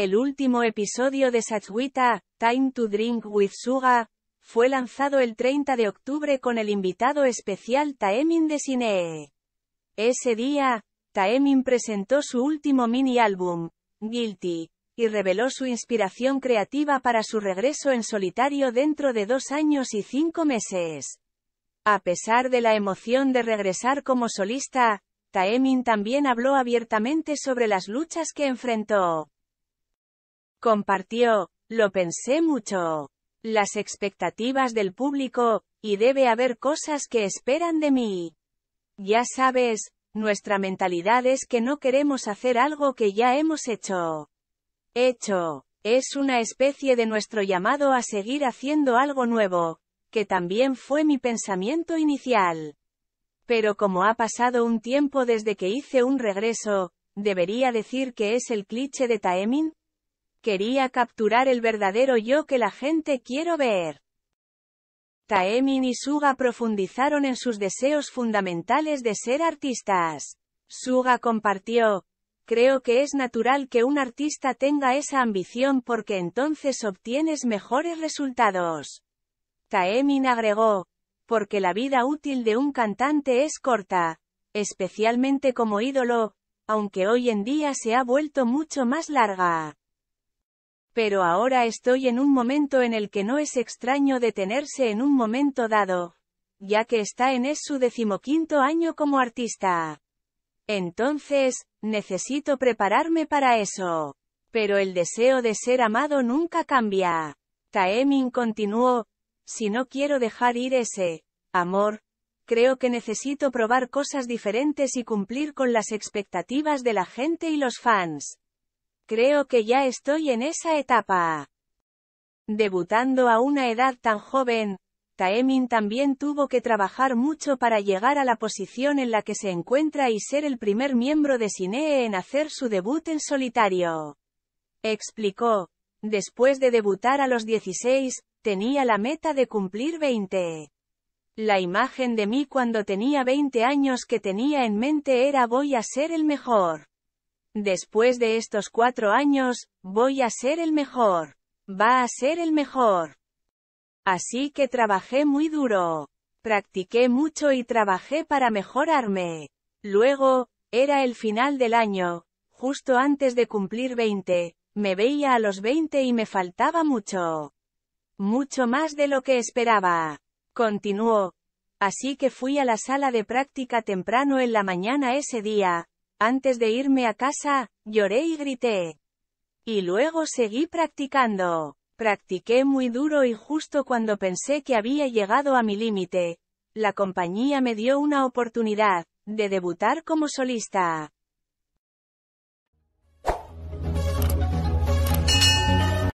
El último episodio de Satsuita, Time to Drink with Suga, fue lanzado el 30 de octubre con el invitado especial Taemin de cine Ese día, Taemin presentó su último mini álbum, Guilty, y reveló su inspiración creativa para su regreso en solitario dentro de dos años y cinco meses. A pesar de la emoción de regresar como solista, Taemin también habló abiertamente sobre las luchas que enfrentó. Compartió, lo pensé mucho. Las expectativas del público, y debe haber cosas que esperan de mí. Ya sabes, nuestra mentalidad es que no queremos hacer algo que ya hemos hecho. Hecho, es una especie de nuestro llamado a seguir haciendo algo nuevo, que también fue mi pensamiento inicial. Pero como ha pasado un tiempo desde que hice un regreso, debería decir que es el cliché de Taemin, Quería capturar el verdadero yo que la gente quiero ver. Taemin y Suga profundizaron en sus deseos fundamentales de ser artistas. Suga compartió, creo que es natural que un artista tenga esa ambición porque entonces obtienes mejores resultados. Taemin agregó, porque la vida útil de un cantante es corta, especialmente como ídolo, aunque hoy en día se ha vuelto mucho más larga. Pero ahora estoy en un momento en el que no es extraño detenerse en un momento dado, ya que está en es su decimoquinto año como artista. Entonces, necesito prepararme para eso. Pero el deseo de ser amado nunca cambia. Taemin continuó, si no quiero dejar ir ese amor, creo que necesito probar cosas diferentes y cumplir con las expectativas de la gente y los fans. Creo que ya estoy en esa etapa. Debutando a una edad tan joven, Taemin también tuvo que trabajar mucho para llegar a la posición en la que se encuentra y ser el primer miembro de Sinee en hacer su debut en solitario. Explicó, después de debutar a los 16, tenía la meta de cumplir 20. La imagen de mí cuando tenía 20 años que tenía en mente era voy a ser el mejor. Después de estos cuatro años, voy a ser el mejor. Va a ser el mejor. Así que trabajé muy duro. Practiqué mucho y trabajé para mejorarme. Luego, era el final del año, justo antes de cumplir 20, me veía a los 20 y me faltaba mucho. Mucho más de lo que esperaba. Continuó. Así que fui a la sala de práctica temprano en la mañana ese día, antes de irme a casa, lloré y grité. Y luego seguí practicando. Practiqué muy duro y justo cuando pensé que había llegado a mi límite. La compañía me dio una oportunidad, de debutar como solista.